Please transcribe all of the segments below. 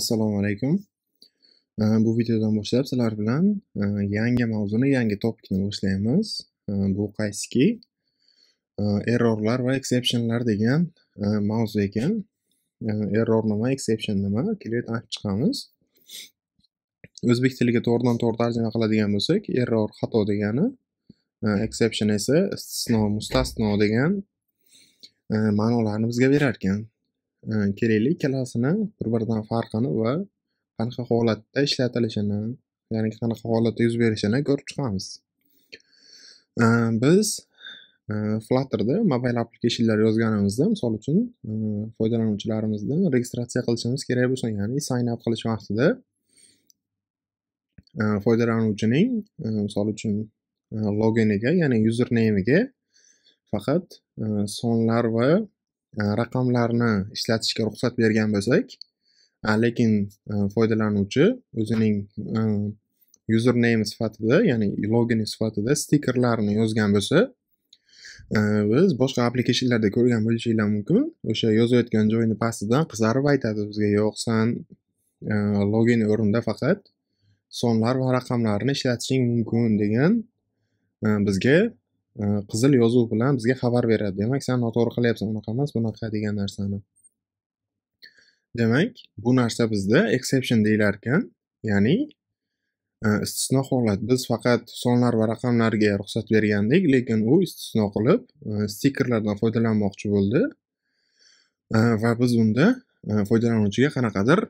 assalomu alaykum bu videodan boshlab sizlar bilan e, yangi mavzuni yangi topikni boshlaymiz e, bu qaysiki e, errorlar va exceptionlar degan mavzu ekan error nima exception nima kelib chiqamiz o'zbek tiliga to'g'ridan to'g'ri tarjima qiladigan bo'lsak error xato degani exception esa istisno mustasno degan ma'nolarni bizga berar ekan Э, kerakli ikkalasini bir biridan farqini va qanaqa holatda ishlatilishini ya'ni qanaqa holatda yuz berishini ko'rib chiqamiz э, biz э, flutterda mobile applicationlar yozganimizda misol uchun foydalanuvchilarimizni registratsiya qilishimiz kerak bo'lsa ya'ni sign up qilish vaqtida foydalanuvchining misol uchun loginiga ya'ni usernameiga faqat sonlar va E, raqamlarni ishlatishga ruxsat bergan bo'lsak lekin e, foydalanuvchi o'zining e, username sifatida ya'ni login sifatida stikerlarni yozgan bo'lsa biz boshqa applikationlarda ko'rgan bo'lishinglar mumkin o'sha yozayotgan joyini pastidan qizarib aytadi bizga yo'q san login o'rnida faqat sonlar va raqamlarni ishlatishing mumkin degan bizga Э, qizil yozuv bilan bizga xabar beradi demak sen noto'g'ri qilyapsan unaqa emas bunaqa degan narsani demak bu narsa bizda exception deyilar ekan ya'ni e, istisno holat biz faqat sonlar va raqamlarga ruxsat bergandik lekin u istisno qilib e, stikerlardan foydalanmoqchi bo'ldi e, va biz unda foydalanuvchiga qanaqadir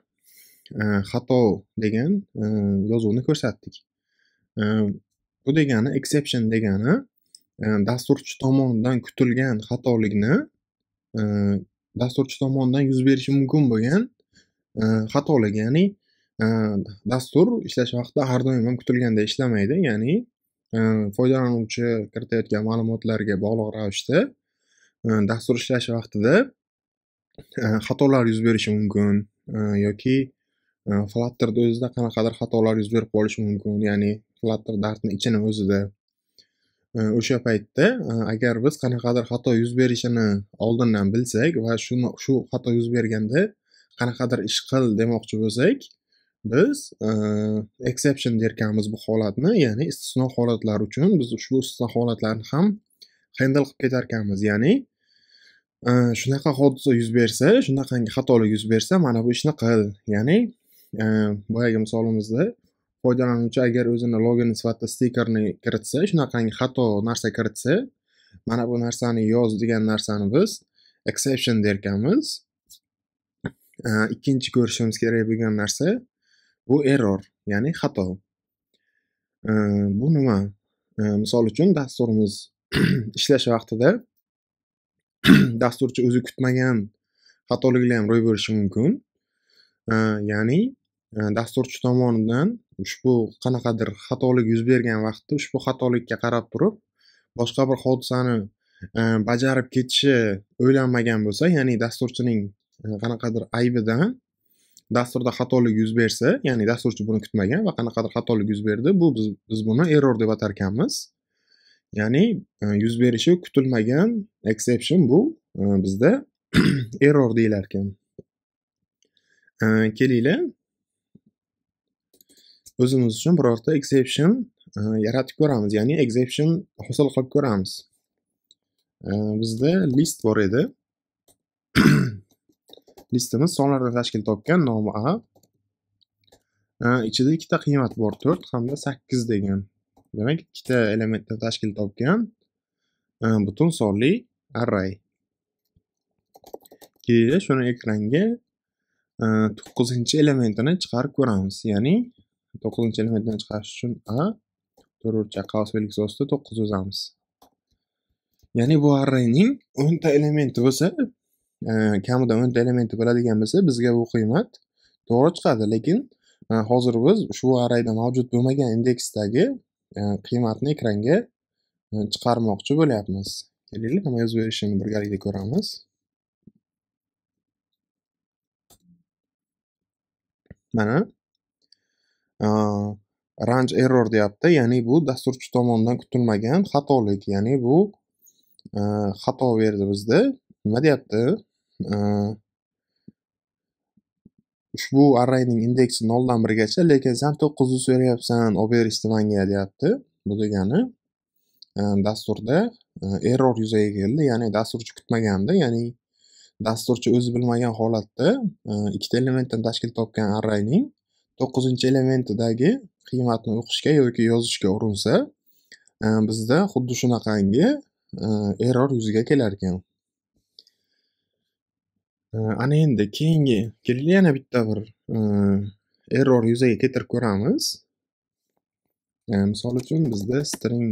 xato degan yozuvni ko'rsatdik bu degani exception degani dasturchi tomonidan kutilgan xatolikni dasturchi tomonidan yuz berishi mumkin bo'lgan xatolik ya'ni dastur ishlash vaqtida har doim ham kutilgandek ishlamaydi ya'ni foydalanuvchi kiritayotgan ma'lumotlarga bog'liq ravishda dastur ishlash vaqtida xatolar yuz berishi mumkin yoki flatterni o'zida qanaqadir xatolar yuz berib qolishi mumkin ya'ni flatter dartni ichini o'zida Э, o'sha paytda э, agar biz qanaqadir xato yuz berishini oldindan bilsak va shuni shu xato yuz berganda qanaqadir ish qil demoqchi bo'lsak biz e, exception derkanmiz bu holatni ya'ni istisno holatlar uchun biz ushbu istisno holatlarni ham handle qilib ketarkanmiz ya'ni e, shunaqa hodisa yuz bersa shunaqangi xatolik yuz bersa mana bu ishni qil ya'ni e, boyagi misolimizda foydalanuvchi agar o'zini login sifatida stikerni kiritsa shunaqangi xato narsa kiritsa mana bu narsani yoz degan narsani biz exception derkanmiz ikkinchi ko'rishimiz kerak bo'lgan narsa bu error ya'ni xato e, bu nima e, misol uchun dasturimiz ishlash vaqtida dasturchi o'zi kutmagan xatoliklar ham ro'y berishi mumkin e, ya'ni dasturchi tomonidan ushbu qanaqadir xatolik yuz bergan vaqtda ushbu xatolikka qarab turib boshqa bir hodisani e, bajarib ketishi o'ylanmagan bo'lsa ya'ni dasturchining e, qanaqadir aybidan dasturda xatolik yuz bersa ya'ni dasturchi buni kutmagan va qanaqadir xatolik yuz berdi bu biz, biz buni error deb atar ekanmiz ya'ni e, yuz berishi kutilmagan exception bu bizda error deyilar ekan kelinglar o'zimiz uchun birorta exception e, yaratib ko'ramiz ya'ni exception hosil qilib ko'ramiz e, bizda list bor edi listimiz sonlardan tashkil topgan nomi a e, ichida ikkita qiymat bor to'rt hamda sakkiz degan demak ikkita elementdan tashkil topgan butun sonli array keyin shuni ekranga to'qqizinchi elementini chiqarib ko'ramiz ya'ni to'qqizinchi elementdan chiqarish uchun a to'rt burchak qaus belgisi ostida to'qqiz yozamiz ya'ni bu arrayning o'nta elementi bo'lsa e, kamida o'nta elementi bo'ladigan bo'lsa bizga bu qiymat to'g'ri chiqadi lekin e, hozir biz shu arrayda mavjud bo'lmagan indeksdagi e, qiymatni ekranga chiqarmoqchi bo'lyapmiz kelinglar nima yozib berishini birgalikda ko'ramiz mana Э, range error deyapti ya'ni bu dasturchi tomonidan kutilmagan xatolik ya'ni bu e, xato berdi bizda nima deyapti e, ushbu arrayning indeksi noldan birgacha lekin 9 ni so'rayapsan olib berishdi manga deyapti bu degani e, dasturda error yuzaga keldi ya'ni dasturchi kutmaganda ya'ni dasturchi o'zi bilmagan holatda ikkita elementdan tashkil topgan arrayning to'qqizinchi elementidagi qiymatni o'qishga yoki yozishga urinsa e, bizda xuddi shunaqangi e, error yuzaga kelar ekan e, ana endi keyingi keldi yana bitta bir error yuzaga keltirib ko'ramiz misol uchun bizda string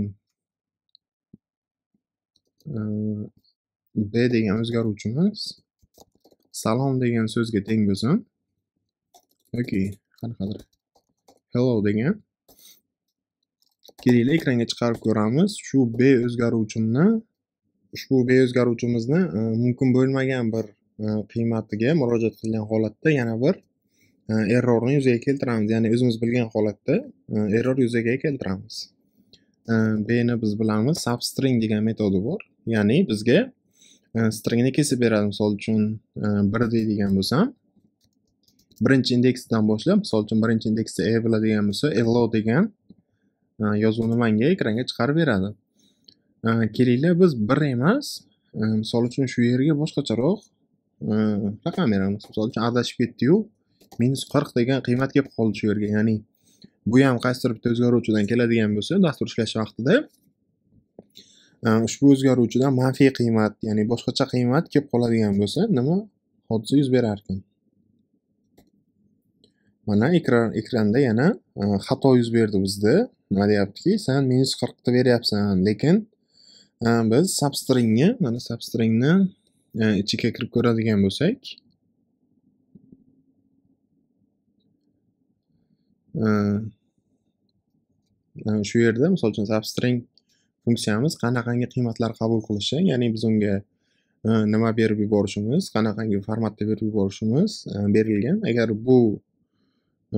b degan o'zgaruvchimiz salom degan so'zga teng bo'lsin yoki qani hozir hello degan kelaylik ekranga chiqarib ko'ramiz shu b o'zgaruvchimni ushbu b o'zgaruvchimizni e, mumkin bo'lmagan bir e, qiymatiga murojaat qilgan holatda yana bir e, errorni yuzaga keltiramiz ya'ni o'zimiz bilgan holatda error yuzaga keltiramiz bni biz bilamiz substring degan metodi bor ya'ni bizga stringni kesib beradi misol uchun bir deydigan bo'lsam birinchi indeksdan boshlab misol uchun birinchi indeksda e bo'ladigan bo'lsa elo degan yozuvni manga ekranga chiqarib beradi e, kelinglar biz bir emas e, misol uchun shu yerga boshqacharoq e, raqam beramiz misol uchun adashib ketdiyu minus qirq degan qiymat kelib qoldi shu yerga ya'ni bu ham qaysidir bitta o'zgaruvchidan keladigan bo'lsa dastur ishlash vaqtida ushbu o'zgaruvchidan manfiy qiymat ya'ni boshqacha qiymat kelib qoladigan bo'lsa nima hodisa yuz berar ekan mana ekran ekranda yana e, xato yuz berdi bizda nima deyaptiki san minus qirqni beryapsan lekin e, biz substringni mana substringni e, ichiga kirib ko'radigan bo'lsak shu yerda misol uchun substring funksiyamiz qanaqangi qiymatlar qabul qilishi ya'ni biz unga nima berib yuborishimiz qanaqangi formatda berib yuborishimiz berilgan agar bu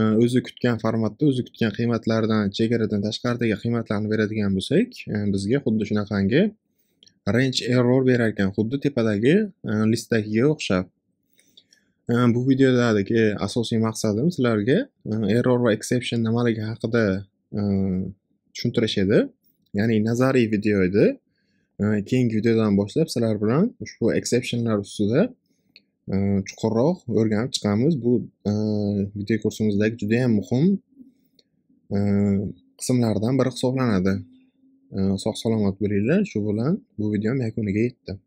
o'zi kutgan formatda o'zi kutgan qiymatlardan chegaradan tashqaridagi qiymatlarni beradigan bo'lsak e, bizga xuddi shunaqangi range error berar ekan xuddi tepadagi e, listdagiga o'xshab e, bu videodagi asosiy maqsadim sizlarga error va exception nimaligi haqida tushuntirish edi ya'ni nazariy video edi keyingi videodan boshlab sizlar bilan ushbu exceptionlar ustida chuqurroq э, o'rganib chiqamiz bu э, video kursimizdagi judayam muhim э, qismlardan biri hisoblanadi sog' salomat bo'linglar shu bilan bu videom yakuniga yetdi